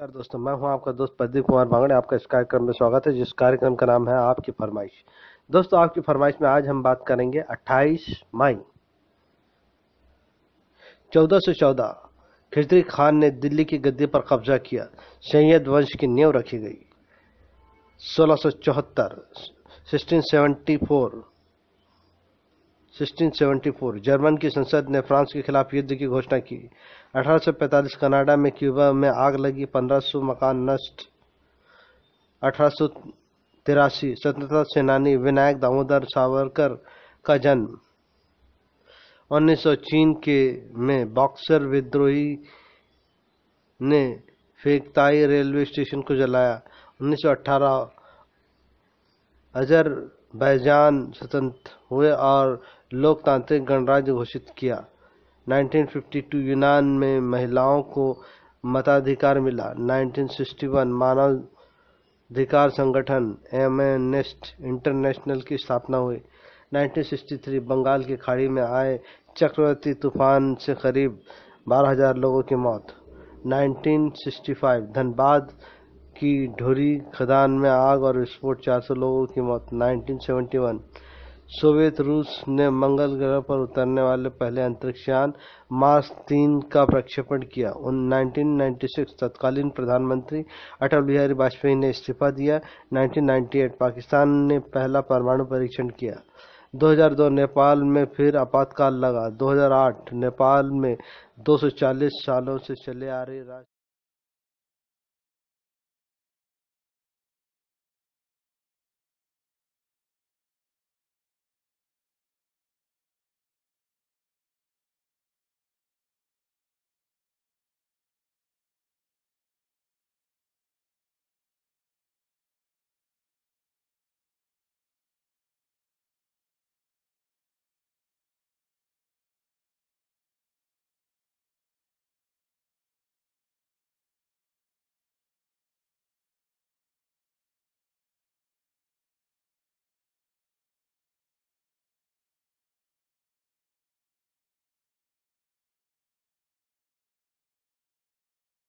नमस्कार दोस्तों मैं हूं आपका दोस्त प्रदीप कुमार भांगड़े आपका इस कार्यक्रम में स्वागत है जिस कार्यक्रम का नाम है आपकी फरमाइश दोस्तों आपकी फरमाइश में आज हम बात करेंगे 28 मई 1414 खिजरी खान ने दिल्ली की गद्दी पर कब्जा किया सैयद वंश की नींव रखी गई 1674 1674 1674 जर्मन की संसद ने फ्रांस के खिलाफ युद्ध की घोषणा की 1845 कनाडा में क्यूबा में आग लगी 1500 मकान नष्ट अठारह स्वतंत्रता सेनानी विनायक दामोदर सावरकर का जन्म 1900 चीन के में बॉक्सर विद्रोही ने फेकताई रेलवे स्टेशन को जलाया 1918 सौ बैजान स्वतंत्र हुए और लोकतांत्रिक गणराज्य घोषित किया 1952 यूनान में महिलाओं को मताधिकार मिला 1961 मानवाधिकार संगठन एम इंटरनेशनल की स्थापना हुई 1963 बंगाल की खाड़ी में आए चक्रवर्ती तूफान से करीब 12,000 लोगों की मौत 1965 धनबाद की ढोरी खदान में आग और विस्फोट 400 लोगों की मौत 1971 सोवियत रूस ने मंगल ग्रह पर उतरने वाले पहले अंतरिक्षयान मार्स तीन का प्रक्षेपण किया उन 1996 तत्कालीन प्रधानमंत्री अटल बिहारी वाजपेयी ने इस्तीफा दिया 1998 पाकिस्तान ने पहला परमाणु परीक्षण किया 2002 नेपाल में फिर आपातकाल लगा 2008 नेपाल में 240 सालों से चले आ रहे राज